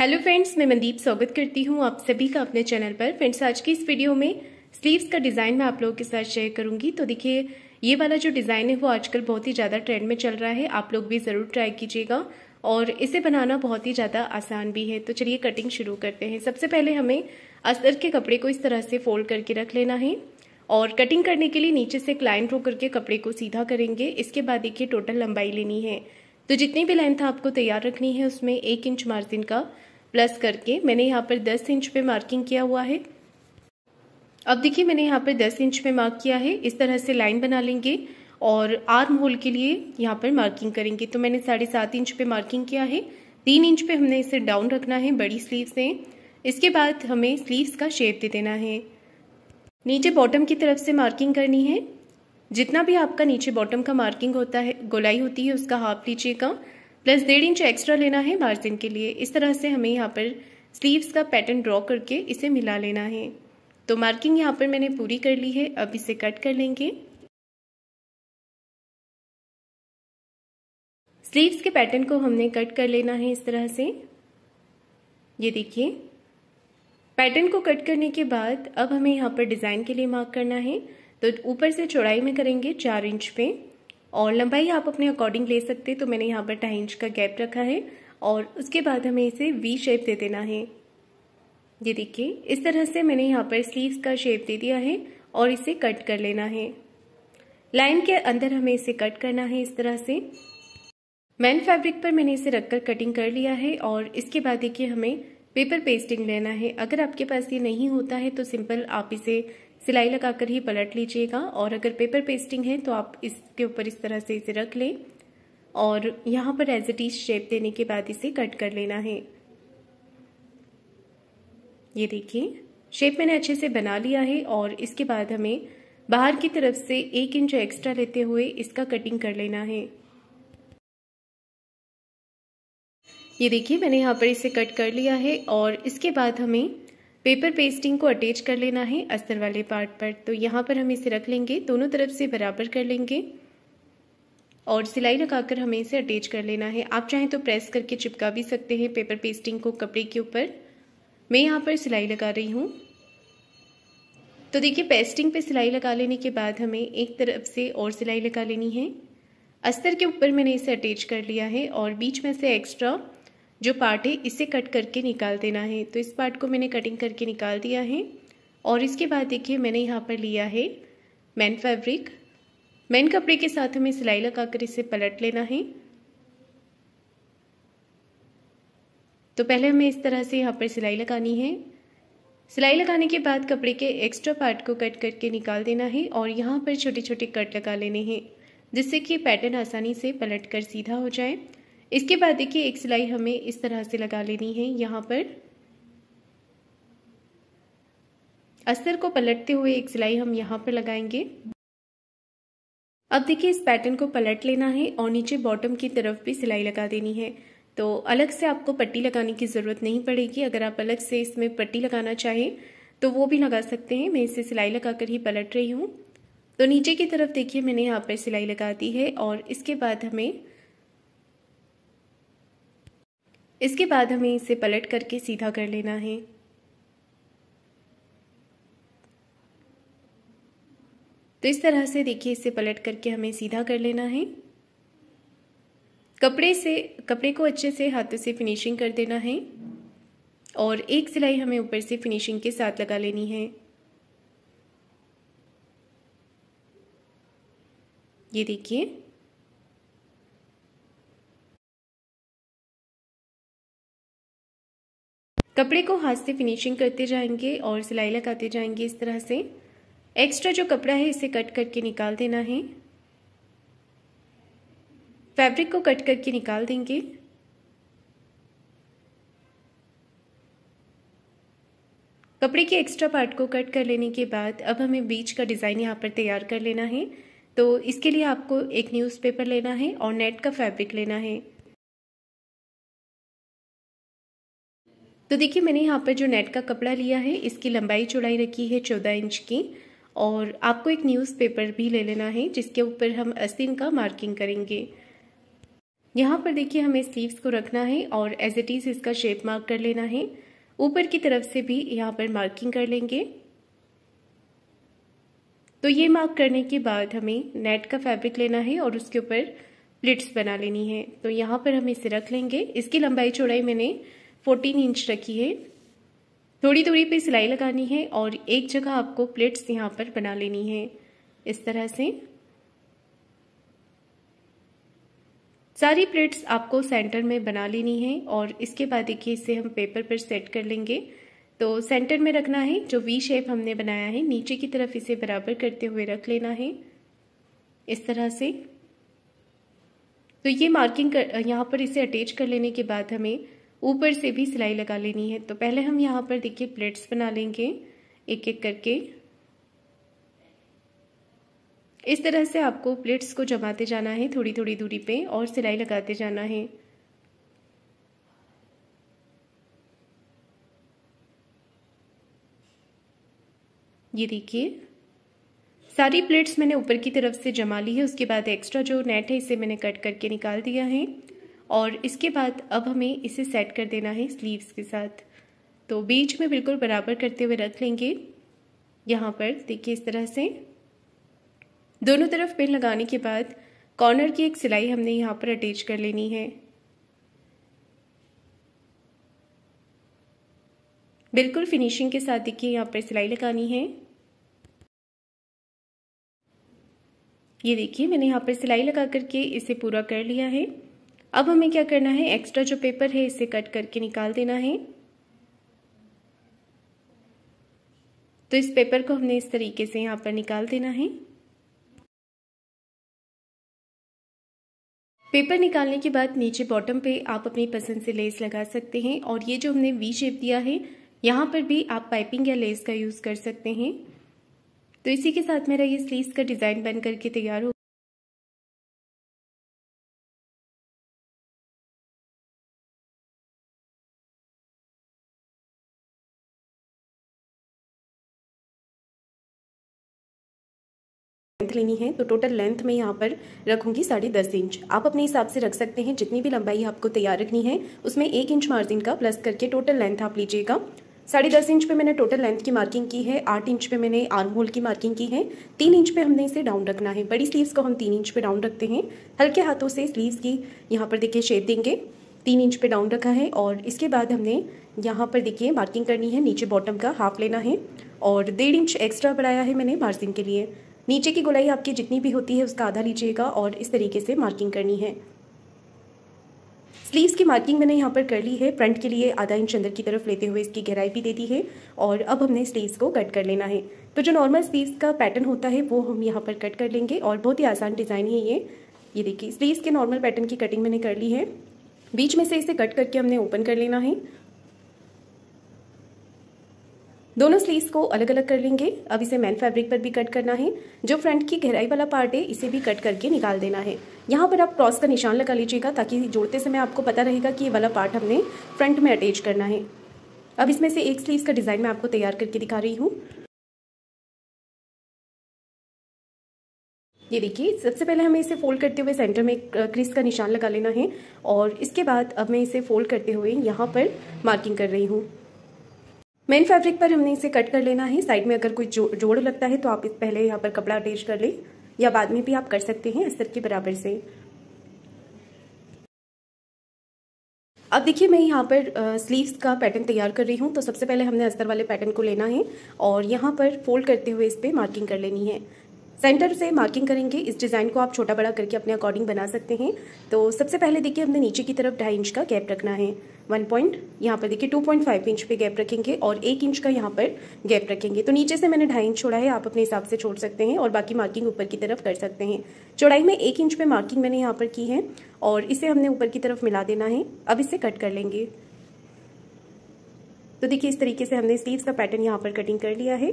hello friends मैं मनदीप स्वागत करती हूँ आप सभी का अपने चैनल पर फ्रेंड्स आज की इस वीडियो में स्लीव्स का डिज़ाइन मैं आप लोगों के साथ शेयर करूंगी तो देखिए ये वाला जो डिज़ाइन है वो आजकल बहुत ही ज़्यादा ट्रेंड में चल रहा है आप लोग भी ज़रूर ट्राई कीजिएगा और इसे बनाना बहुत ही ज़्यादा आसान भी है तो चलिए कटिंग शुरू करते हैं सबसे पहले हमें अस्तर के कपड़े को इस तरह से फोल्ड करके रख लेना है और कटिंग करने के लिए नीचे से क्लाइन ड्रो करके कपड़े को सीधा करेंगे इसके बाद देखिए टोटल लंबाई लेनी है तो जितनी भी लेंथ आपको तैयार रखनी है उसमें एक इंच मार्जिन का प्लस करके मैंने यहाँ पर 10 इंच पे मार्किंग किया हुआ है अब देखिए मैंने यहाँ पर 10 इंच पे मार्क किया है इस तरह से लाइन बना लेंगे और आर्म होल के लिए यहाँ पर मार्किंग करेंगे तो मैंने साढ़े सात इंच पे मार्किंग किया है तीन इंच पे हमने इसे डाउन रखना है बड़ी स्लीव से इसके बाद हमें स्लीव्स का शेप दे देना है नीचे बॉटम की तरफ से मार्किंग करनी है जितना भी आपका नीचे बॉटम का मार्किंग होता है गोलाई होती है उसका हाफ लीजिएगा प्लस डेढ़ इंच एक्स्ट्रा लेना है मार्जिन के लिए इस तरह से हमें यहाँ पर स्लीव्स का पैटर्न ड्रॉ करके इसे मिला लेना है तो मार्किंग यहाँ पर मैंने पूरी कर ली है अब इसे कट कर लेंगे स्लीव्स के पैटर्न को हमने कट कर लेना है इस तरह से ये देखिए पैटर्न को कट करने के बाद अब हमें यहाँ पर डिज़ाइन के लिए मार्क करना है तो ऊपर से चौड़ाई में करेंगे चार इंच पे और लंबाई आप अपने अकॉर्डिंग ले सकते हैं तो मैंने यहाँ पर ढाई इंच का गैप रखा है और उसके बाद हमें इसे वी शेप दे देना है ये देखिए इस तरह से मैंने यहाँ पर स्लीव्स का शेप दे दिया है और इसे कट कर लेना है लाइन के अंदर हमें इसे कट करना है इस तरह से मैन फैब्रिक पर मैंने इसे रखकर कटिंग कर लिया है और इसके बाद देखिए हमें पेपर पेस्टिंग लेना है अगर आपके पास ये नहीं होता है तो सिंपल आप इसे सिलाई लगाकर ही पलट लीजिएगा और अगर पेपर पेस्टिंग है तो आप इसके ऊपर इस तरह से इसे रख लें और यहाँ पर एज इट इज शेप देने के बाद इसे कट कर लेना है ये देखिए शेप मैंने अच्छे से बना लिया है और इसके बाद हमें बाहर की तरफ से एक इंच एक्स्ट्रा लेते हुए इसका कटिंग कर लेना है ये देखिए मैंने यहाँ पर इसे कट कर लिया है और इसके बाद हमें पेपर पेस्टिंग को अटैच कर लेना है अस्तर वाले पार्ट पर तो यहाँ पर हम इसे रख लेंगे दोनों तरफ से बराबर कर लेंगे और सिलाई लगाकर हमें इसे अटैच कर लेना है आप चाहें तो प्रेस करके चिपका भी सकते हैं पेपर पेस्टिंग को कपड़े के ऊपर मैं यहाँ पर सिलाई लगा रही हूँ तो देखिए पेस्टिंग पे सिलाई लगा लेने के बाद हमें एक तरफ से और सिलाई लगा लेनी है अस्तर के ऊपर मैंने इसे अटैच कर लिया है और बीच में से एक्स्ट्रा जो पार्ट है इसे कट करके निकाल देना है तो इस पार्ट को मैंने कटिंग करके निकाल दिया है और इसके बाद देखिए मैंने यहाँ पर लिया है मैन फैब्रिक मैन कपड़े के साथ हमें सिलाई लगाकर इसे पलट लेना है तो पहले हमें इस तरह से यहाँ पर सिलाई लगानी है सिलाई लगाने के बाद कपड़े के एक्स्ट्रा पार्ट को कट करके निकाल देना है और यहाँ पर छोटे छोटे कट लगा लेने हैं जिससे कि पैटर्न आसानी से पलट कर सीधा हो जाए इसके बाद देखिए एक सिलाई हमें इस तरह से लगा लेनी है यहाँ पर अस्तर को पलटते हुए एक सिलाई हम यहाँ पर लगाएंगे अब देखिए इस पैटर्न को पलट लेना है और नीचे बॉटम की तरफ भी सिलाई लगा देनी है तो अलग से आपको पट्टी लगाने की ज़रूरत नहीं पड़ेगी अगर आप अलग से इसमें पट्टी लगाना चाहें तो वो भी लगा सकते हैं मैं इसे सिलाई लगाकर ही पलट रही हूँ तो नीचे की तरफ देखिए मैंने यहाँ पर सिलाई लगा दी है और इसके बाद हमें इसके बाद हमें इसे पलट करके सीधा कर लेना है तो इस तरह से देखिए इसे पलट करके हमें सीधा कर लेना है कपड़े से कपड़े को अच्छे से हाथों से फिनिशिंग कर देना है और एक सिलाई हमें ऊपर से फिनिशिंग के साथ लगा लेनी है ये देखिए कपड़े को हाथ से फिनिशिंग करते जाएंगे और सिलाई लगाते जाएंगे इस तरह से एक्स्ट्रा जो कपड़ा है इसे कट करके निकाल देना है फैब्रिक को कट करके निकाल देंगे कपड़े के एक्स्ट्रा पार्ट को कट कर लेने के बाद अब हमें बीच का डिज़ाइन यहाँ पर तैयार कर लेना है तो इसके लिए आपको एक न्यूज़पेपर लेना है और नेट का फैब्रिक लेना है तो देखिए मैंने यहाँ पर जो नेट का कपड़ा लिया है इसकी लंबाई चौड़ाई रखी है चौदह इंच की और आपको एक न्यूज़पेपर भी ले लेना है जिसके ऊपर हम अस्तिन का मार्किंग करेंगे यहाँ पर देखिए हमें स्लीव्स को रखना है और एज इट इज़ इसका शेप मार्क कर लेना है ऊपर की तरफ से भी यहाँ पर मार्किंग कर लेंगे तो ये मार्क करने के बाद हमें नेट का फैब्रिक लेना है और उसके ऊपर प्लिट्स बना लेनी है तो यहाँ पर हम इसे रख लेंगे इसकी लंबाई चौड़ाई मैंने फोर्टीन इंच रखी है थोड़ी दूरी पे सिलाई लगानी है और एक जगह आपको प्लेट्स यहाँ पर बना लेनी है इस तरह से सारी प्लेट्स आपको सेंटर में बना लेनी है और इसके बाद देखिए इसे हम पेपर पर सेट कर लेंगे तो सेंटर में रखना है जो वी शेप हमने बनाया है नीचे की तरफ इसे बराबर करते हुए रख लेना है इस तरह से तो ये मार्किंग कर यहाँ पर इसे अटैच कर लेने के बाद हमें ऊपर से भी सिलाई लगा लेनी है तो पहले हम यहाँ पर देखिए प्लेट्स बना लेंगे एक एक करके इस तरह से आपको प्लेट्स को जमाते जाना है थोड़ी थोड़ी दूरी पे और सिलाई लगाते जाना है ये देखिए सारी प्लेट्स मैंने ऊपर की तरफ से जमा ली है उसके बाद एक्स्ट्रा जो नेट है इसे मैंने कट करके निकाल दिया है और इसके बाद अब हमें इसे सेट कर देना है स्लीव्स के साथ तो बीच में बिल्कुल बराबर करते हुए रख लेंगे यहाँ पर देखिए इस तरह से दोनों तरफ पिन लगाने के बाद कॉर्नर की एक सिलाई हमने यहाँ पर अटैच कर लेनी है बिल्कुल फिनिशिंग के साथ देखिए यहाँ पर सिलाई लगानी है ये देखिए मैंने यहाँ पर सिलाई लगा करके इसे पूरा कर लिया है अब हमें क्या करना है एक्स्ट्रा जो पेपर है इसे कट करके निकाल देना है तो इस पेपर को हमने इस तरीके से यहाँ पर निकाल देना है पेपर निकालने के बाद नीचे बॉटम पे आप अपनी पसंद से लेस लगा सकते हैं और ये जो हमने वी शेप दिया है यहाँ पर भी आप पाइपिंग या लेस का यूज़ कर सकते हैं तो इसी के साथ मेरा ये स्लीव का डिज़ाइन बन करके तैयार हो लेनी है तो टोटल लेंथ में यहाँ पर रखूंगी साढ़े दस इंच आप अपने हिसाब से रख सकते हैं जितनी भी लंबाई आपको तैयार रखनी है उसमें एक इंच मार्जिन का प्लस करके टोटल लेंथ आप लीजिएगा साढ़े दस इंच पे मैंने टोटल लेंथ की मार्किंग की है आठ इंच पे मैंने आर्म होल की मार्किंग की है तीन इंच पे हमने इसे डाउन रखना है बड़ी स्लीव्स को हम तीन इंच पे डाउन रखते हैं हल्के हाथों से स्लीव्स की यहाँ पर देखिए शेप देंगे तीन इंच पे डाउन रखा है और इसके बाद हमने यहाँ पर देखिए मार्किंग करनी है नीचे बॉटम का हाफ लेना है और डेढ़ इंच एक्स्ट्रा बढ़ाया है मैंने मार्जिन के लिए नीचे की गुलाई आपकी जितनी भी होती है उसका आधा लीजिएगा और इस तरीके से मार्किंग करनी है स्लीव्स की मार्किंग मैंने यहाँ पर कर ली है फ्रंट के लिए आधा इंच अंदर की तरफ लेते हुए इसकी गहराई भी दे दी है और अब हमने स्लीव्स को कट कर लेना है तो जो नॉर्मल स्लीव्स का पैटर्न होता है वो हम यहाँ पर कट कर लेंगे और बहुत ही आसान डिज़ाइन है ये ये देखिए स्लीव्स के नॉर्मल पैटर्न की कटिंग मैंने कर ली है बीच में से इसे कट करके हमने ओपन कर लेना है दोनों स्लीव्स को अलग अलग कर लेंगे अब इसे मैन फैब्रिक पर भी कट करना है जो फ्रंट की गहराई वाला पार्ट है इसे भी कट करके निकाल देना है यहाँ पर आप क्रॉस का निशान लगा लीजिएगा ताकि जोड़ते समय आपको पता रहेगा कि ये वाला पार्ट हमने फ्रंट में अटैच करना है अब इसमें से एक स्लीव्स का डिज़ाइन मैं आपको तैयार करके दिखा रही हूँ ये देखिए सबसे पहले हमें इसे फोल्ड करते हुए सेंटर में क्रिस का निशान लगा लेना है और इसके बाद अब मैं इसे फोल्ड करते हुए यहाँ पर मार्किंग कर रही हूँ मेन फैब्रिक पर हमने इसे कट कर लेना है साइड में अगर कोई जो, जोड़ लगता है तो आप इस पहले यहाँ पर कपड़ा अटैच कर लें या बाद में भी आप कर सकते हैं अस्तर के बराबर से अब देखिए मैं यहाँ पर स्लीव्स का पैटर्न तैयार कर रही हूँ तो सबसे पहले हमने अस्तर वाले पैटर्न को लेना है और यहाँ पर फोल्ड करते हुए इस पर मार्किंग कर लेनी है सेंटर से मार्किंग करेंगे इस डिज़ाइन को आप छोटा बड़ा करके अपने अकॉर्डिंग बना सकते हैं तो सबसे पहले देखिए हमने नीचे की तरफ ढाई इंच का गैप रखना है वन पॉइंट यहाँ पर देखिए टू पॉइंट फाइव इंच पे गैप रखेंगे और एक इंच का यहाँ पर गैप रखेंगे तो नीचे से मैंने ढाई इंच छोड़ा है आप अपने हिसाब से छोड़ सकते हैं और बाकी मार्किंग ऊपर की तरफ कर सकते हैं चौड़ाई में एक इंच पे मार्किंग मैंने यहाँ पर की है और इसे हमने ऊपर की तरफ मिला देना है अब इसे कट कर लेंगे तो देखिए इस तरीके से हमने स्लीव का पैटर्न यहाँ पर कटिंग कर लिया है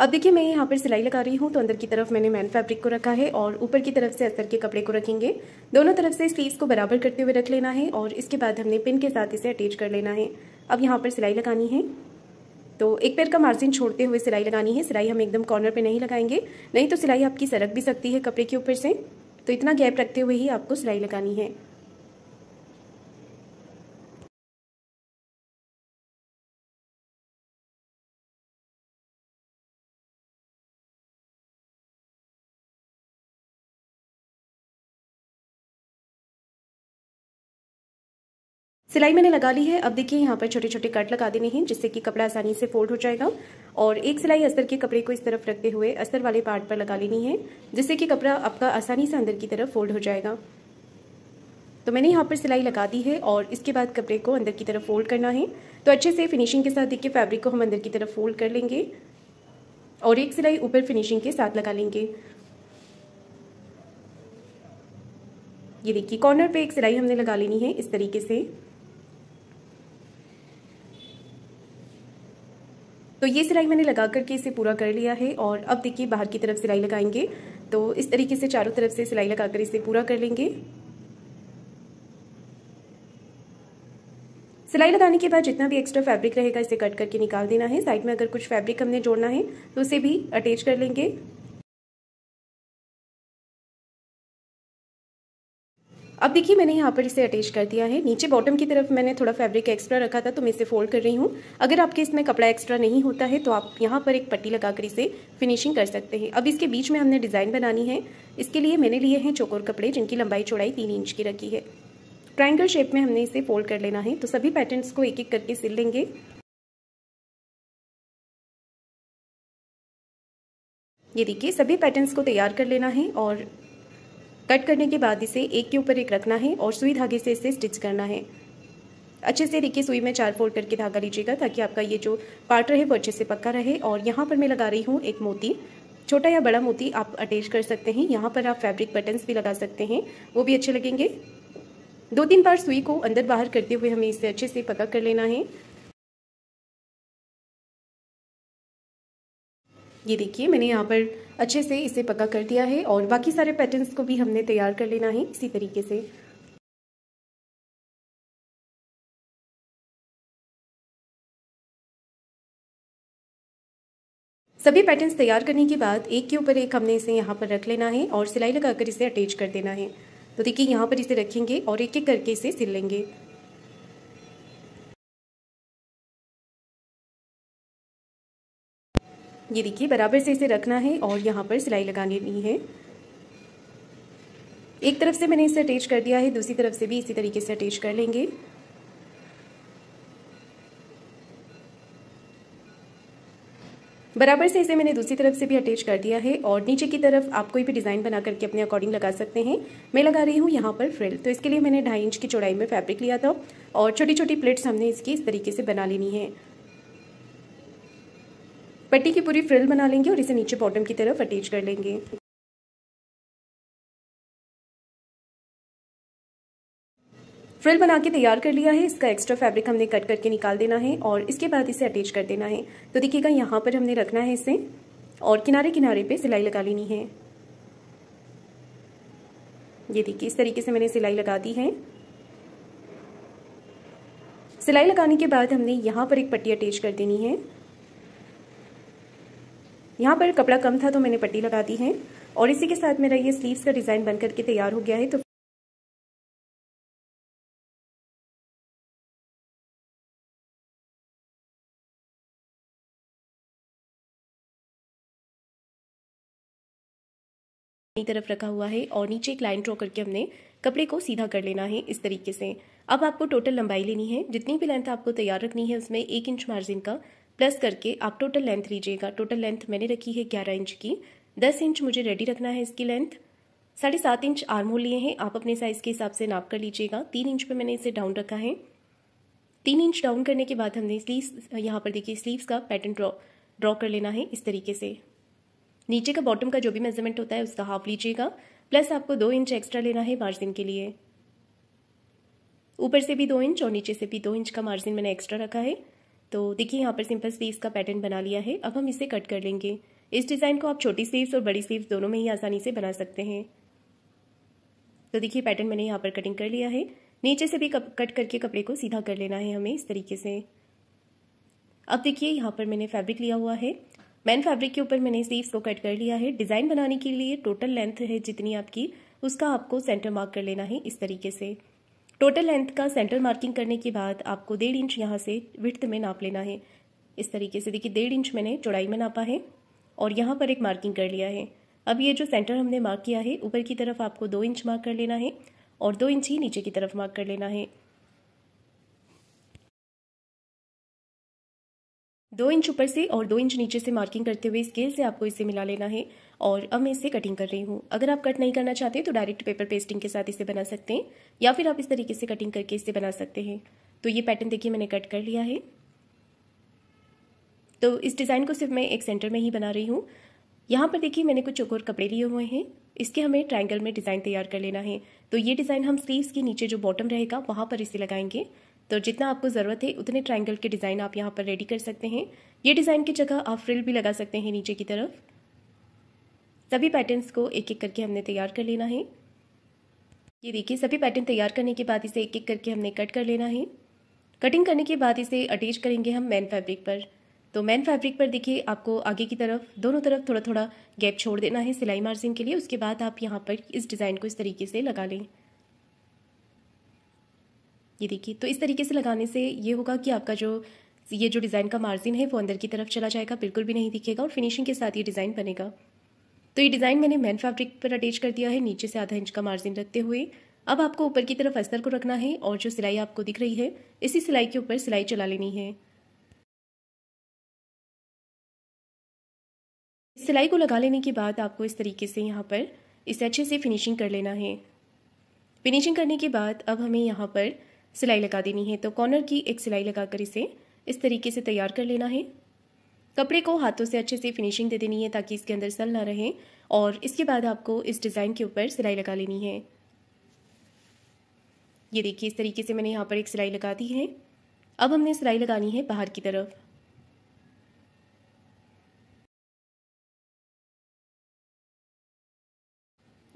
अब देखिए मैं यहाँ पर सिलाई लगा रही हूँ तो अंदर की तरफ मैंने मैन फैब्रिक को रखा है और ऊपर की तरफ से अस्तर के कपड़े को रखेंगे दोनों तरफ से स्लीव्स को बराबर करते हुए रख लेना है और इसके बाद हमने पिन के साथ इसे अटैच कर लेना है अब यहाँ पर सिलाई लगानी है तो एक पैर का मार्जिन छोड़ते हुए सिलाई लगानी है सिलाई हम एकदम कॉर्नर पर नहीं लगाएंगे नहीं तो सिलाई आपकी सरक भी सकती है कपड़े के ऊपर से तो इतना गैप रखते हुए ही आपको सिलाई लगानी है सिलाई मैंने लगा ली है अब देखिए यहाँ पर छोटे छोटे कट लगा देने हैं जिससे कि कपड़ा आसानी से फोल्ड हो जाएगा और एक सिलाई अस्तर के कपड़े को इस तरफ रखते हुए अस्तर वाले पार्ट पर लगा लेनी है जिससे कि कपड़ा आपका आसानी से अंदर की तरफ फोल्ड हो जाएगा तो मैंने यहाँ पर सिलाई लगा दी है और इसके बाद कपड़े को अंदर की तरफ फोल्ड करना है तो अच्छे से फिनिशिंग के साथ देखिए फैब्रिक को हम अंदर की तरफ फोल्ड कर लेंगे और एक सिलाई ऊपर फिनिशिंग के साथ लगा लेंगे ये देखिए कॉर्नर पे एक सिलाई हमने लगा लेनी है इस तरीके से तो ये सिलाई मैंने लगा करके इसे पूरा कर लिया है और अब देखिए बाहर की तरफ सिलाई लगाएंगे तो इस तरीके से चारों तरफ से सिलाई लगाकर इसे पूरा कर लेंगे सिलाई लगाने के बाद जितना भी एक्स्ट्रा फैब्रिक रहेगा इसे कट करके निकाल देना है साइड में अगर कुछ फैब्रिक हमने जोड़ना है तो उसे भी अटैच कर लेंगे अब देखिए मैंने यहाँ पर इसे अटैच कर दिया है नीचे बॉटम की तरफ मैंने थोड़ा फैब्रिक एक्स्ट्रा रखा था तो मैं इसे फोल्ड कर रही हूँ अगर आपके इसमें कपड़ा एक्स्ट्रा नहीं होता है तो आप यहाँ पर एक पट्टी लगाकर इसे फिनिशिंग कर सकते हैं अब इसके बीच में हमने डिज़ाइन बनानी है इसके लिए मैंने लिए हैं चोकोर कपड़े जिनकी लंबाई चौड़ाई तीन इंच की रखी है ट्राइंगल शेप में हमने इसे फोल्ड कर लेना है तो सभी पैटर्न को एक एक करके सिल लेंगे ये देखिए सभी पैटर्न्स को तैयार कर लेना है और कट करने के बाद इसे एक के ऊपर एक रखना है और सुई धागे से इसे स्टिच करना है अच्छे से देखिए सुई में चार फोल्ड करके धागा लीजिएगा ताकि आपका ये जो पार्ट रहे वो अच्छे से पक्का रहे और यहाँ पर मैं लगा रही हूँ एक मोती छोटा या बड़ा मोती आप अटैच कर सकते हैं यहाँ पर आप फैब्रिक बटन्स भी लगा सकते हैं वो भी अच्छे लगेंगे दो तीन बार सुई को अंदर बाहर करते हुए हमें इसे अच्छे से पका कर लेना है ये देखिए मैंने यहाँ पर अच्छे से इसे पका कर दिया है और बाकी सारे पैटर्न्स को भी हमने तैयार कर लेना है इसी तरीके से सभी पैटर्न्स तैयार करने के बाद एक के ऊपर एक हमने इसे यहाँ पर रख लेना है और सिलाई लगाकर इसे अटैच कर देना है तो देखिए यहाँ पर इसे रखेंगे और एक एक करके इसे सिल लेंगे ये देखिए बराबर से इसे रखना है और यहाँ पर सिलाई लगानी है एक तरफ से मैंने इसे अटैच कर दिया है दूसरी तरफ से भी इसी तरीके से अटैच कर लेंगे बराबर से इसे मैंने दूसरी तरफ से भी अटैच कर दिया है और नीचे की तरफ आप कोई भी डिज़ाइन बना करके अपने अकॉर्डिंग लगा सकते हैं मैं लगा रही हूँ यहाँ पर फ्रिल तो इसके लिए मैंने ढाई इंच की चौड़ाई में फैब्रिक लिया था और छोटी छोटी प्लेट्स हमने इसकी इस तरीके से बना लेनी है पट्टी की पूरी फ्रिल बना लेंगे और इसे नीचे बॉटम की तरफ अटैच कर लेंगे फ्रिल बना के तैयार कर लिया है इसका एक्स्ट्रा फैब्रिक हमने कट करके निकाल देना है और इसके बाद इसे अटैच कर देना है तो देखिएगा यहाँ पर हमने रखना है इसे और किनारे किनारे पे सिलाई लगा लेनी है ये देखिए इस तरीके से मैंने सिलाई लगा दी है सिलाई लगाने के बाद हमने यहाँ पर एक पट्टी अटैच कर देनी है यहाँ पर कपड़ा कम था तो मैंने पट्टी लगा दी है और इसी के साथ मेरा ये स्लीव्स का डिज़ाइन बनकर के तैयार हो गया है तो तरफ रखा हुआ है और नीचे एक लाइन ड्रॉ करके हमने कपड़े को सीधा कर लेना है इस तरीके से अब आपको टोटल लंबाई लेनी है जितनी भी लेंथ आपको तैयार रखनी है उसमें एक इंच मार्जिन का प्लस करके आप टोटल लेंथ लीजिएगा टोटल लेंथ मैंने रखी है ग्यारह इंच की दस इंच मुझे रेडी रखना है इसकी लेंथ साढ़े सात इंच आर्म होल लिए हैं आप अपने साइज़ के हिसाब से नाप कर लीजिएगा तीन इंच पे मैंने इसे डाउन रखा है तीन इंच डाउन करने के बाद हमने स्लीव यहाँ पर देखिए स्लीव्स का पैटर्न ड्रॉ ड्रॉ कर लेना है इस तरीके से नीचे का बॉटम का जो भी मेजरमेंट होता है उसका हाफ लीजिएगा प्लस आपको दो इंच एक्स्ट्रा लेना है मार्जिन के लिए ऊपर से भी दो इंच और नीचे से भी दो इंच का मार्जिन मैंने एक्स्ट्रा रखा है तो देखिए यहाँ पर सिंपल स्लीव्स का पैटर्न बना लिया है अब हम इसे कट कर लेंगे इस डिज़ाइन को आप छोटी स्लीव्स और बड़ी स्लीव्स दोनों में ही आसानी से बना सकते हैं तो देखिए पैटर्न मैंने यहाँ पर कटिंग कर लिया है नीचे से भी कप, कट करके कपड़े को सीधा कर लेना है हमें इस तरीके से अब देखिए यहाँ पर मैंने फैब्रिक लिया हुआ है मैन फैब्रिक के ऊपर मैंने स्लीव्स को कट कर लिया है डिज़ाइन बनाने के लिए टोटल लेंथ है जितनी आपकी उसका आपको सेंटर मार्क कर लेना है इस तरीके से टोटल लेंथ का सेंटर मार्किंग करने के बाद आपको डेढ़ इंच यहाँ से विथ में नाप लेना है इस तरीके से देखिए डेढ़ इंच मैंने चौड़ाई में नापा है और यहाँ पर एक मार्किंग कर लिया है अब ये जो सेंटर हमने मार्क किया है ऊपर की तरफ आपको दो इंच मार्क कर लेना है और दो इंच ही नीचे की तरफ मार्क कर लेना है दो इंच ऊपर से और दो इंच नीचे से मार्किंग करते हुए स्केल से आपको इसे मिला लेना है और अब मैं इसे कटिंग कर रही हूँ अगर आप कट नहीं करना चाहते तो डायरेक्ट पेपर पेस्टिंग के साथ इसे बना सकते हैं या फिर आप इस तरीके से कटिंग करके इसे बना सकते हैं तो ये पैटर्न देखिए मैंने कट कर लिया है तो इस डिज़ाइन को सिर्फ मैं एक सेंटर में ही बना रही हूँ यहाँ पर देखिए मैंने कुछ चौकोर कपड़े लिए हुए हैं इसके हमें ट्रायंगल में डिज़ाइन तैयार कर लेना है तो ये डिज़ाइन हम स्लीव्स के नीचे जो बॉटम रहेगा वहाँ पर इसे लगाएंगे तो जितना आपको ज़रूरत है उतने ट्रायंगल के डिज़ाइन आप यहाँ पर रेडी कर सकते हैं ये डिज़ाइन की जगह आप फ्रिल भी लगा सकते हैं नीचे की तरफ सभी पैटर्न्स को एक एक करके हमने तैयार कर लेना है ये देखिए सभी पैटर्न तैयार करने के बाद इसे एक एक करके हमने कट कर लेना है कटिंग करने के बाद इसे अटैच करेंगे हम मैन फैब्रिक पर तो मैन फैब्रिक पर देखिए आपको आगे की तरफ दोनों तरफ थोड़ा थोड़ा गैप छोड़ देना है सिलाई मार्जिन के लिए उसके बाद आप यहाँ पर इस डिज़ाइन को इस तरीके से लगा लें ये देखिए तो इस तरीके से लगाने से ये होगा कि आपका जो ये जो डिज़ाइन का मार्जिन है वो अंदर की तरफ चला जाएगा बिल्कुल भी नहीं दिखेगा और फिनिशिंग के साथ ये डिज़ाइन बनेगा तो ये डिज़ाइन मैंने मैन फैब्रिक पर अटैच कर दिया है नीचे से आधा इंच का मार्जिन रखते हुए अब आपको ऊपर की तरफ अस्तर को रखना है और जो सिलाई आपको दिख रही है इसी सिलाई के ऊपर सिलाई चला लेनी है सिलाई को लगा लेने के बाद आपको इस तरीके से यहाँ पर इसे अच्छे से फिनिशिंग कर लेना है फिनिशिंग करने के बाद अब हमें यहाँ पर सिलाई लगा देनी है तो कॉर्नर की एक सिलाई लगाकर इसे इस तरीके से तैयार कर लेना है कपड़े को हाथों से अच्छे से फिनिशिंग दे देनी है ताकि इसके अंदर सल ना रहे और इसके बाद आपको इस डिज़ाइन के ऊपर सिलाई लगा लेनी है ये देखिए इस तरीके से मैंने यहाँ पर एक सिलाई लगा दी है अब हमने सिलाई लगानी है बाहर की तरफ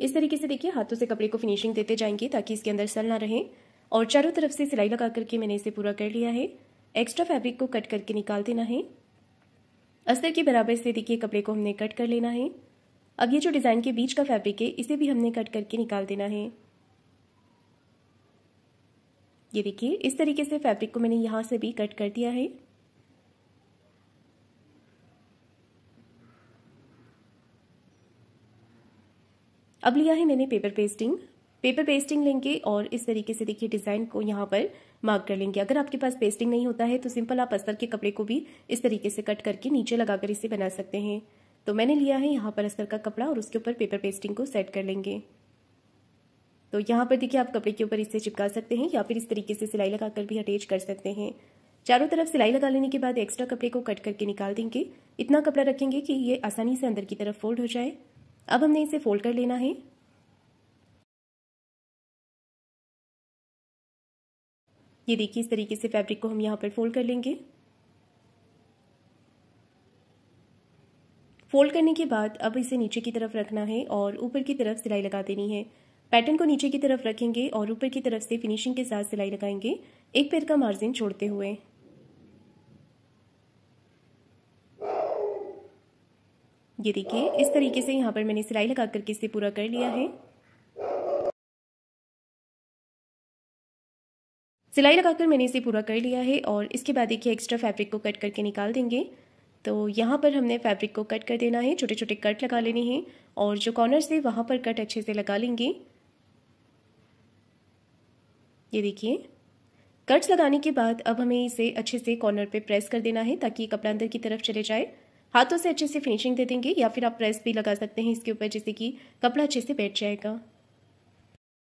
इस तरीके से देखिए हाथों से कपड़े को फिनिशिंग देते जाएंगे ताकि इसके अंदर सल ना रहे और चारों तरफ से सिलाई लगा करके मैंने इसे पूरा कर लिया है एक्स्ट्रा फैब्रिक को कट करके निकाल देना है अस्तर की बराबर से देखिए कपड़े को हमने कट कर लेना है अब ये जो डिज़ाइन के बीच का फैब्रिक है इसे भी हमने कट करके निकाल देना है ये देखिए इस तरीके से फैब्रिक को मैंने यहाँ से भी कट कर दिया है अब लिया है मैंने पेपर पेस्टिंग पेपर पेस्टिंग लेंगे और इस तरीके से देखिए डिज़ाइन को यहाँ पर मार्क कर लेंगे अगर आपके पास पेस्टिंग नहीं होता है तो सिंपल आप अस्तर के कपड़े को भी इस तरीके से कट करके नीचे लगाकर इसे बना सकते हैं तो मैंने लिया है यहाँ पर अस्तर का कपड़ा और उसके ऊपर पेपर पेस्टिंग को सेट कर लेंगे तो यहाँ पर देखिए आप कपड़े के ऊपर इसे चिपका सकते हैं या फिर इस तरीके से सिलाई लगाकर भी अटैच कर सकते हैं चारों तरफ सिलाई लगा लेने के बाद एक्स्ट्रा कपड़े को कट करके निकाल देंगे इतना कपड़ा रखेंगे कि ये आसानी से अंदर की तरफ फोल्ड हो जाए अब हमने इसे फोल्ड कर लेना है ये देखिए इस तरीके से फैब्रिक को हम यहाँ पर फोल्ड कर लेंगे फोल्ड करने के बाद अब इसे नीचे की तरफ रखना है और ऊपर की तरफ सिलाई लगा देनी है पैटर्न को नीचे की तरफ रखेंगे और ऊपर की तरफ से फिनिशिंग के साथ सिलाई लगाएंगे एक पैर का मार्जिन छोड़ते हुए ये देखिए इस तरीके से यहाँ पर मैंने सिलाई लगा करके इसे पूरा कर लिया है सिलाई लगाकर मैंने इसे पूरा कर लिया है और इसके बाद देखिए एक्स्ट्रा फैब्रिक को कट करके निकाल देंगे तो यहाँ पर हमने फैब्रिक को कट कर देना है छोटे छोटे कट लगा लेने हैं और जो कॉर्नर्स है वहाँ पर कट अच्छे से लगा लेंगे ये देखिए कट्स लगाने के बाद अब हमें इसे अच्छे से कॉर्नर पे प्रेस कर देना है ताकि कपड़ा अंदर की तरफ चले जाए हाथों से अच्छे से फिनिशिंग दे देंगे या फिर आप प्रेस भी लगा सकते हैं इसके ऊपर जैसे कि कपड़ा अच्छे से बैठ जाएगा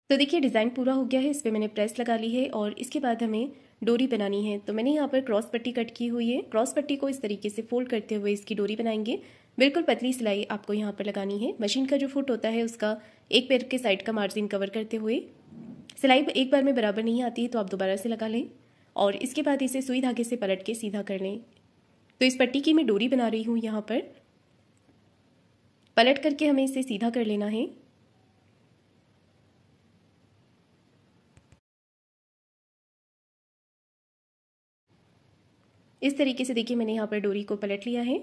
तो देखिए डिज़ाइन पूरा हो गया है इस पर मैंने प्रेस लगा ली है और इसके बाद हमें डोरी बनानी है तो मैंने यहाँ पर क्रॉस पट्टी कट की हुई है क्रॉस पट्टी को इस तरीके से फोल्ड करते हुए इसकी डोरी बनाएंगे बिल्कुल पतली सिलाई आपको यहाँ पर लगानी है मशीन का जो फुट होता है उसका एक पैर के साइड का मार्जिन कवर करते हुए सिलाई एक बार में बराबर नहीं आती है तो आप दोबारा से लगा लें और इसके बाद इसे सुई धागे से पलट के सीधा कर लें तो इस पट्टी की मैं डोरी बना रही हूँ यहाँ पर पलट करके हमें इसे सीधा कर लेना है इस तरीके से देखिए मैंने यहाँ पर डोरी को पलट लिया है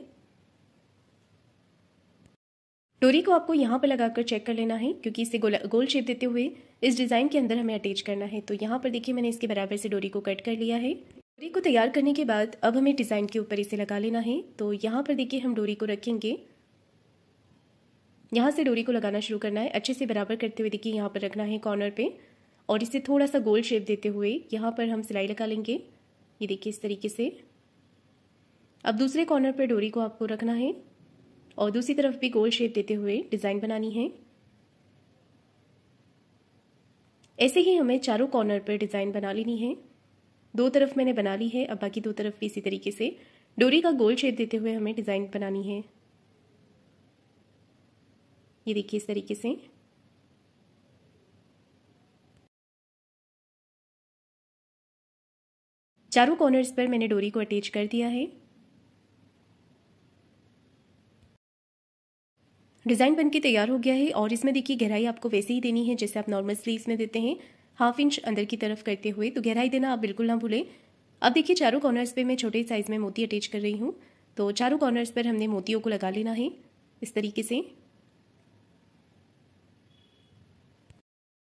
डोरी को आपको यहाँ पर लगाकर चेक कर लेना है क्योंकि इसे गोल गोल शेप देते हुए इस डिज़ाइन के अंदर हमें अटैच करना है तो यहाँ पर देखिए मैंने इसके बराबर से डोरी को कट कर लिया है डोरी को तैयार करने के बाद अब हमें डिज़ाइन के ऊपर इसे लगा लेना है तो यहाँ पर देखिए हम डोरी को रखेंगे यहाँ से डोरी को लगाना शुरू करना है अच्छे से बराबर करते हुए देखिए यहाँ पर रखना है कॉर्नर पे और इसे थोड़ा सा गोल शेप देते हुए यहाँ पर हम सिलाई लगा लेंगे ये देखिए इस तरीके से अब दूसरे कॉर्नर पर डोरी को आपको रखना है और दूसरी तरफ भी गोल शेप देते हुए डिज़ाइन बनानी है ऐसे ही हमें चारों कॉर्नर पर डिज़ाइन बना लेनी है दो तरफ मैंने बना ली है अब बाकी दो तरफ भी इसी तरीके से डोरी का गोल शेप देते हुए हमें डिज़ाइन बनानी है ये देखिए इस तरीके से चारों कॉर्नर्स पर मैंने डोरी को अटैच कर दिया है डिज़ाइन बनके तैयार हो गया है और इसमें देखिए गहराई आपको वैसे ही देनी है जैसे आप नॉर्मल स्लीव्स में देते हैं हाफ इंच अंदर की तरफ करते हुए तो गहराई देना आप बिल्कुल ना भूलें अब देखिए चारों कॉर्नर्स पे मैं छोटे साइज़ में मोती अटैच कर रही हूँ तो चारों कॉर्नर्स पर हमने मोतियों को लगा लेना है इस तरीके से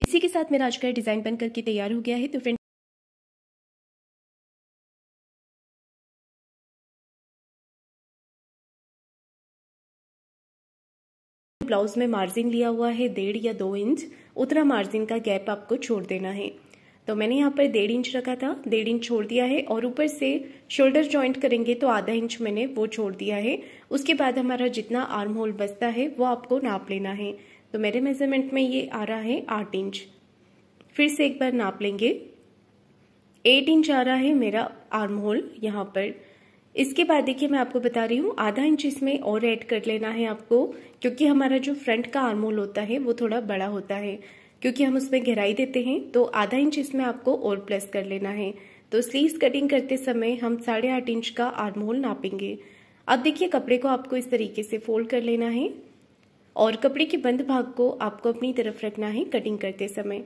इसी के साथ मेरा आज का डिज़ाइन बन करके तैयार हो गया है तो फ्रेंड ब्लाउज में मार्जिन लिया हुआ है डेढ़ या दो इंच उतना मार्जिन का गैप आपको छोड़ देना है तो मैंने यहाँ पर डेढ़ इंच रखा था डेढ़ इंच छोड़ दिया है और ऊपर से शोल्डर ज्वाइंट करेंगे तो आधा इंच मैंने वो छोड़ दिया है उसके बाद हमारा जितना आर्म होल बचता है वो आपको नाप लेना है तो मेरे मेजरमेंट में ये आ रहा है आठ इंच फिर से एक बार नाप लेंगे एट इंच आ रहा है मेरा आर्म होल यहाँ पर इसके बाद देखिए मैं आपको बता रही हूँ आधा इंच इसमें और ऐड कर लेना है आपको क्योंकि हमारा जो फ्रंट का आर्मोल होता है वो थोड़ा बड़ा होता है क्योंकि हम उसमें गहराई देते हैं तो आधा इंच इसमें आपको और प्लस कर लेना है तो स्लीव्स कटिंग करते समय हम साढ़े आठ इंच का आर्मोल नापेंगे अब देखिए कपड़े को आपको इस तरीके से फोल्ड कर लेना है और कपड़े के बंद भाग को आपको अपनी तरफ रखना है कटिंग करते समय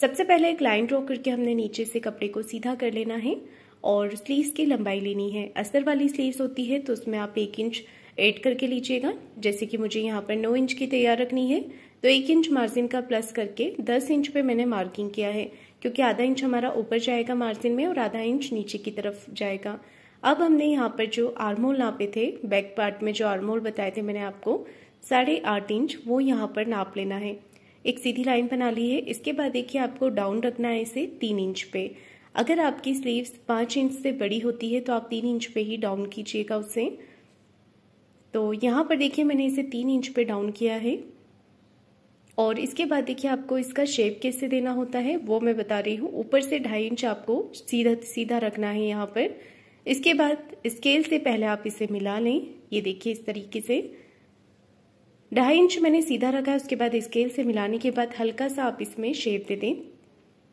सबसे पहले एक लाइन ड्रॉ करके हमने नीचे से कपड़े को सीधा कर लेना है और स्लीव्स की लंबाई लेनी है अस्तर वाली स्लीव्स होती है तो उसमें आप एक इंच ऐड करके लीजिएगा जैसे कि मुझे यहाँ पर नौ इंच की तैयार रखनी है तो एक इंच मार्जिन का प्लस करके दस इंच पे मैंने मार्किंग किया है क्योंकि आधा इंच हमारा ऊपर जाएगा मार्जिन में और आधा इंच नीचे की तरफ जाएगा अब हमने यहाँ पर जो आर्मोल नापे थे बैक पार्ट में जो आर्मोल बताए थे मैंने आपको साढ़े आठ इंच वो यहाँ पर नाप लेना है एक सीधी लाइन बना ली है इसके बाद देखिए आपको डाउन रखना है इसे तीन इंच पे अगर आपकी स्लीव्स पाँच इंच से बड़ी होती है तो आप तीन इंच पे ही डाउन कीजिएगा उसे तो यहाँ पर देखिए मैंने इसे तीन इंच पे डाउन किया है और इसके बाद देखिए आपको इसका शेप कैसे देना होता है वो मैं बता रही हूँ ऊपर से ढाई इंच आपको सीधा सीधा रखना है यहाँ पर इसके बाद स्केल से पहले आप इसे मिला लें ये देखिए इस तरीके से ढाई इंच मैंने सीधा रखा है उसके बाद स्केल से मिलाने के बाद हल्का सा आप इसमें शेप दे दें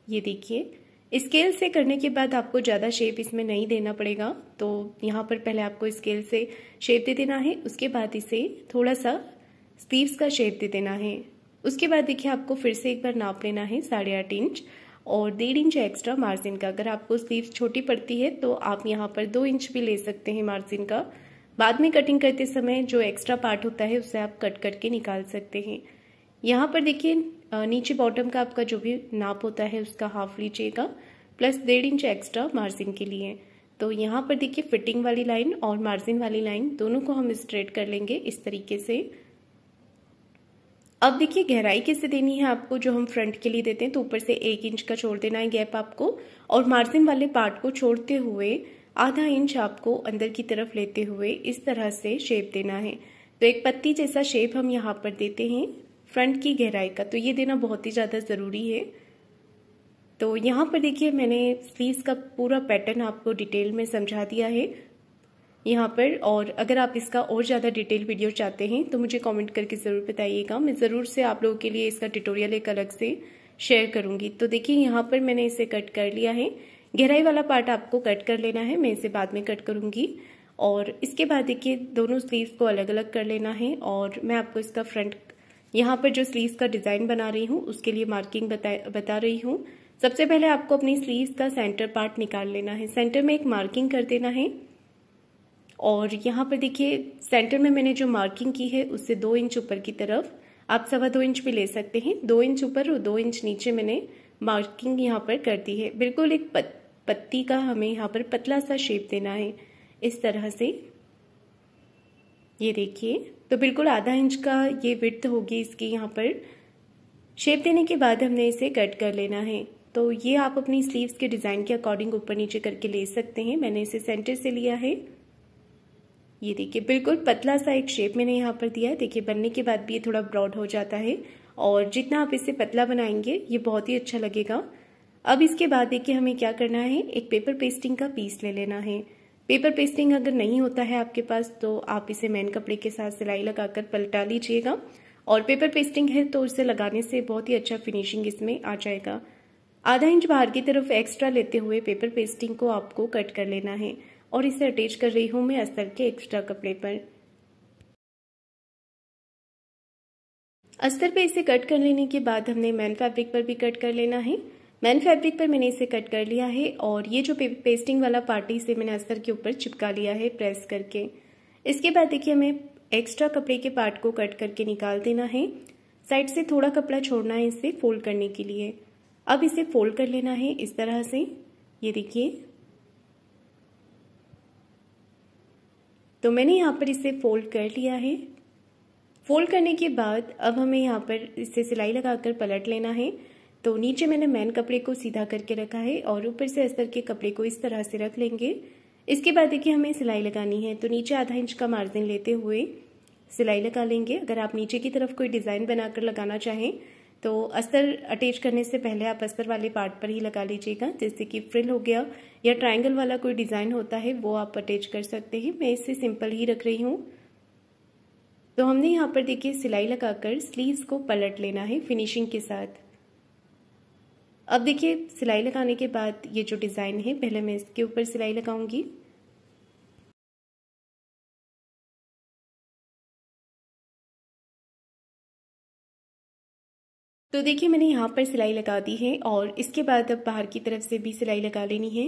ये देखिए स्केल से करने के बाद आपको ज़्यादा शेप इसमें नहीं देना पड़ेगा तो यहाँ पर पहले आपको स्केल से शेप दे देना है उसके बाद इसे थोड़ा सा स्लीव्स का शेप दे देना है उसके बाद देखिए आपको फिर से एक बार नाप लेना है साढ़े आठ इंच और डेढ़ इंच एक्स्ट्रा मार्जिन का अगर आपको स्लीव्स छोटी पड़ती है तो आप यहाँ पर दो इंच भी ले सकते हैं मार्जिन का बाद में कटिंग करते समय जो एक्स्ट्रा पार्ट होता है उसे आप कट करके निकाल सकते हैं यहाँ पर देखिए नीचे बॉटम का आपका जो भी नाप होता है उसका हाफ लीजिएगा प्लस डेढ़ इंच एक्स्ट्रा मार्जिन के लिए तो यहाँ पर देखिए फिटिंग वाली लाइन और मार्जिन वाली लाइन दोनों को हम स्ट्रेट कर लेंगे इस तरीके से अब देखिए गहराई कैसे देनी है आपको जो हम फ्रंट के लिए देते हैं तो ऊपर से एक इंच का छोड़ देना है गैप आपको और मार्जिन वाले पार्ट को छोड़ते हुए आधा इंच आपको अंदर की तरफ लेते हुए इस तरह से शेप देना है तो एक पत्ती जैसा शेप हम यहाँ पर देते हैं फ्रंट की गहराई का तो ये देना बहुत ही ज़्यादा ज़रूरी है तो यहाँ पर देखिए मैंने स्लीव्स का पूरा पैटर्न आपको डिटेल में समझा दिया है यहाँ पर और अगर आप इसका और ज़्यादा डिटेल वीडियो चाहते हैं तो मुझे कमेंट करके ज़रूर बताइएगा मैं ज़रूर से आप लोगों के लिए इसका ट्यूटोरियल एक अलग से शेयर करूँगी तो देखिए यहाँ पर मैंने इसे कट कर लिया है गहराई वाला पार्ट आपको कट कर लेना है मैं इसे बाद में कट करूँगी और इसके बाद देखिए दोनों स्लीव को अलग अलग कर लेना है और मैं आपको इसका फ्रंट यहाँ पर जो स्लीव्स का डिज़ाइन बना रही हूँ उसके लिए मार्किंग बता बता रही हूँ सबसे पहले आपको अपनी स्लीव्स का सेंटर पार्ट निकाल लेना है सेंटर में एक मार्किंग कर देना है और यहाँ पर देखिए सेंटर में मैंने जो मार्किंग की है उससे दो इंच ऊपर की तरफ आप सवा दो इंच भी ले सकते हैं दो इंच ऊपर और दो इंच नीचे मैंने मार्किंग यहाँ पर कर दी है बिल्कुल एक पत, पत्ती का हमें यहाँ पर पतला सा शेप देना है इस तरह से ये देखिए तो बिल्कुल आधा इंच का ये विर्थ होगी इसकी यहाँ पर शेप देने के बाद हमने इसे कट कर लेना है तो ये आप अपनी स्लीव्स के डिज़ाइन के अकॉर्डिंग ऊपर नीचे करके ले सकते हैं मैंने इसे सेंटर से लिया है ये देखिए बिल्कुल पतला सा एक शेप मैंने यहाँ पर दिया है देखिए बनने के बाद भी ये थोड़ा ब्रॉड हो जाता है और जितना आप इसे पतला बनाएंगे ये बहुत ही अच्छा लगेगा अब इसके बाद देखिए हमें क्या करना है एक पेपर पेस्टिंग का पीस ले लेना है पेपर पेस्टिंग अगर नहीं होता है आपके पास तो आप इसे मैन कपड़े के साथ सिलाई लगाकर पलटा लीजिएगा और पेपर पेस्टिंग है तो इसे लगाने से बहुत ही अच्छा फिनिशिंग इसमें आ जाएगा आधा इंच बाहर की तरफ एक्स्ट्रा लेते हुए पेपर पेस्टिंग को आपको कट कर लेना है और इसे अटैच कर रही हूं मैं अस्तर के एक्स्ट्रा कपड़े पर अस्तर पे इसे कट कर लेने के बाद हमने मैन फैब्रिक पर भी कट कर लेना है मैन फैब्रिक पर मैंने इसे कट कर लिया है और ये जो पेस्टिंग वाला पार्टी इसे मैंने अस्तर के ऊपर चिपका लिया है प्रेस करके इसके बाद देखिए हमें एक्स्ट्रा कपड़े के पार्ट को कट करके निकाल देना है साइड से थोड़ा कपड़ा छोड़ना है इसे फोल्ड करने के लिए अब इसे फोल्ड कर लेना है इस तरह से ये देखिए तो मैंने यहाँ पर इसे फोल्ड कर लिया है फोल्ड करने के बाद अब हमें यहाँ पर इसे सिलाई लगाकर पलट लेना है तो नीचे मैंने मैन कपड़े को सीधा करके रखा है और ऊपर से अस्तर के कपड़े को इस तरह से रख लेंगे इसके बाद देखिए हमें सिलाई लगानी है तो नीचे आधा इंच का मार्जिन लेते हुए सिलाई लगा लेंगे अगर आप नीचे की तरफ कोई डिज़ाइन बनाकर लगाना चाहें तो अस्तर अटैच करने से पहले आप अस्तर वाले पार्ट पर ही लगा लीजिएगा जैसे कि फ्रिल हो गया या ट्रायंगल वाला कोई डिज़ाइन होता है वो आप अटैच कर सकते हैं मैं इसे सिंपल ही रख रही हूँ तो हमने यहाँ पर देखिए सिलाई लगाकर स्लीव्स को पलट लेना है फिनिशिंग के साथ अब देखिए सिलाई लगाने के बाद ये जो डिज़ाइन है पहले मैं इसके ऊपर सिलाई लगाऊंगी तो देखिए मैंने यहाँ पर सिलाई लगा दी है और इसके बाद अब बाहर की तरफ से भी सिलाई लगा लेनी है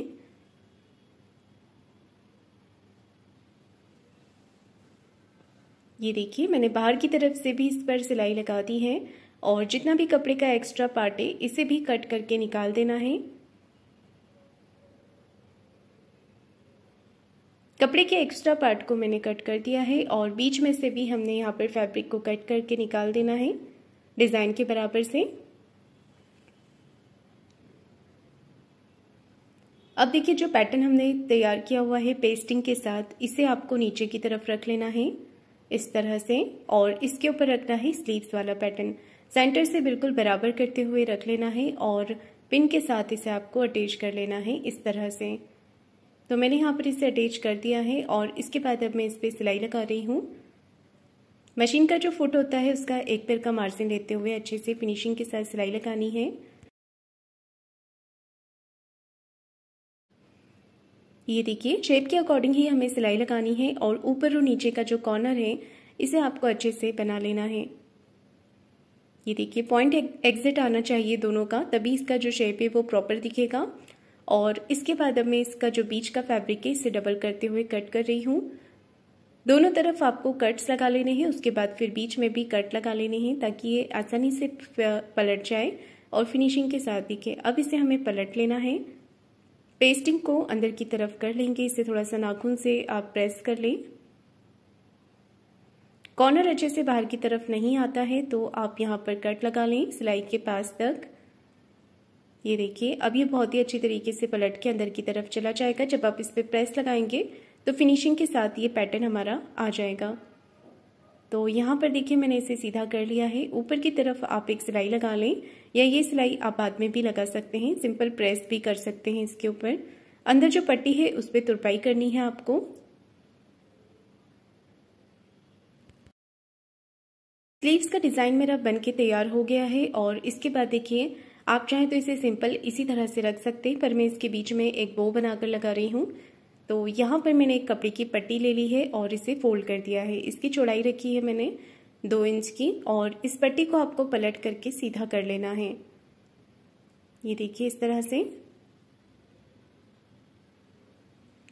ये देखिए मैंने बाहर की तरफ से भी इस पर सिलाई लगा दी है और जितना भी कपड़े का एक्स्ट्रा पार्ट है इसे भी कट करके निकाल देना है कपड़े के एक्स्ट्रा पार्ट को मैंने कट कर दिया है और बीच में से भी हमने यहाँ पर फैब्रिक को कट करके निकाल देना है डिज़ाइन के बराबर से अब देखिए जो पैटर्न हमने तैयार किया हुआ है पेस्टिंग के साथ इसे आपको नीचे की तरफ रख लेना है इस तरह से और इसके ऊपर रखना है स्लीव्स वाला पैटर्न सेंटर से बिल्कुल बराबर करते हुए रख लेना है और पिन के साथ इसे आपको अटैच कर लेना है इस तरह से तो मैंने यहाँ पर इसे अटैच कर दिया है और इसके बाद अब मैं इस पर सिलाई लगा रही हूँ मशीन का जो फुट होता है उसका एक पैर का मार्जिन लेते हुए अच्छे से फिनिशिंग के साथ सिलाई लगानी है ये देखिए शेप के अकॉर्डिंग ही हमें सिलाई लगानी है और ऊपर और नीचे का जो कॉर्नर है इसे आपको अच्छे से बना लेना है ये देखिए पॉइंट एग्जिट आना चाहिए दोनों का तभी इसका जो शेप है वो प्रॉपर दिखेगा और इसके बाद अब मैं इसका जो बीच का फैब्रिक है इसे डबल करते हुए कट कर रही हूँ दोनों तरफ आपको कट्स लगा लेने हैं उसके बाद फिर बीच में भी कट लगा लेने हैं ताकि ये आसानी से पलट जाए और फिनिशिंग के साथ दिखे अब इसे हमें पलट लेना है पेस्टिंग को अंदर की तरफ कर लेंगे इसे थोड़ा सा नाखून से आप प्रेस कर लें कॉर्नर अच्छे से बाहर की तरफ नहीं आता है तो आप यहाँ पर कट लगा लें सिलाई के पास तक ये देखिए अब ये बहुत ही अच्छी तरीके से पलट के अंदर की तरफ चला जाएगा जब आप इस पर प्रेस लगाएंगे तो फिनिशिंग के साथ ये पैटर्न हमारा आ जाएगा तो यहाँ पर देखिए मैंने इसे सीधा कर लिया है ऊपर की तरफ आप एक सिलाई लगा लें या ये सिलाई आप बाद में भी लगा सकते हैं सिंपल प्रेस भी कर सकते हैं इसके ऊपर अंदर जो पट्टी है उस पर तुरपाई करनी है आपको स्लीव्स का डिज़ाइन मेरा बन के तैयार हो गया है और इसके बाद देखिए आप चाहें तो इसे सिंपल इसी तरह से रख सकते हैं पर मैं इसके बीच में एक बो बनाकर लगा रही हूँ तो यहाँ पर मैंने एक कपड़े की पट्टी ले ली है और इसे फोल्ड कर दिया है इसकी चौड़ाई रखी है मैंने दो इंच की और इस पट्टी को आपको पलट करके सीधा कर लेना है ये देखिए इस तरह से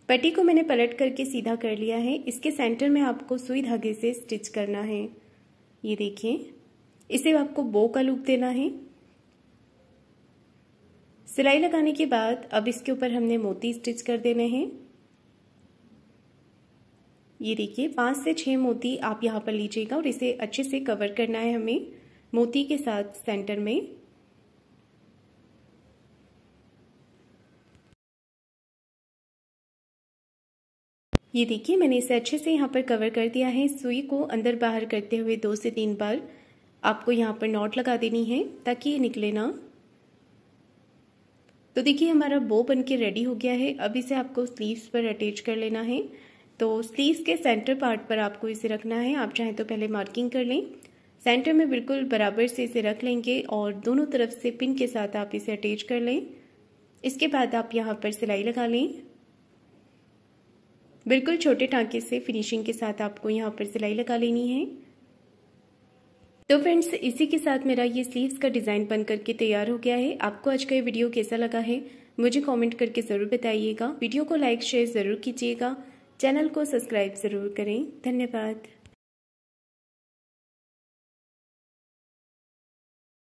पट्टी को मैंने पलट करके सीधा कर लिया है इसके सेंटर में आपको सुई धागे से स्टिच करना है ये देखिए इसे आपको बो का लुक देना है सिलाई लगाने के बाद अब इसके ऊपर हमने मोती स्टिच कर देने हैं ये देखिए पांच से छह मोती आप यहां पर लीजिएगा और इसे अच्छे से कवर करना है हमें मोती के साथ सेंटर में ये देखिए मैंने इसे अच्छे से यहाँ पर कवर कर दिया है सुई को अंदर बाहर करते हुए दो से तीन बार आपको यहाँ पर नॉट लगा देनी है ताकि ये निकले ना तो देखिए हमारा बो बन के रेडी हो गया है अब इसे आपको स्लीव्स पर अटैच कर लेना है तो स्लीव्स के सेंटर पार्ट पर आपको इसे रखना है आप चाहें तो पहले मार्किंग कर लें सेंटर में बिल्कुल बराबर से इसे रख लेंगे और दोनों तरफ से पिन के साथ आप इसे अटैच कर लें इसके बाद आप यहाँ पर सिलाई लगा लें बिल्कुल छोटे टांके से फिनिशिंग के साथ आपको यहाँ पर सिलाई लगा लेनी है तो फ्रेंड्स इसी के साथ मेरा ये स्लीव्स का डिज़ाइन बन करके तैयार हो गया है आपको आज का ये वीडियो कैसा लगा है मुझे कमेंट करके ज़रूर बताइएगा वीडियो को लाइक शेयर ज़रूर कीजिएगा चैनल को सब्सक्राइब ज़रूर करें धन्यवाद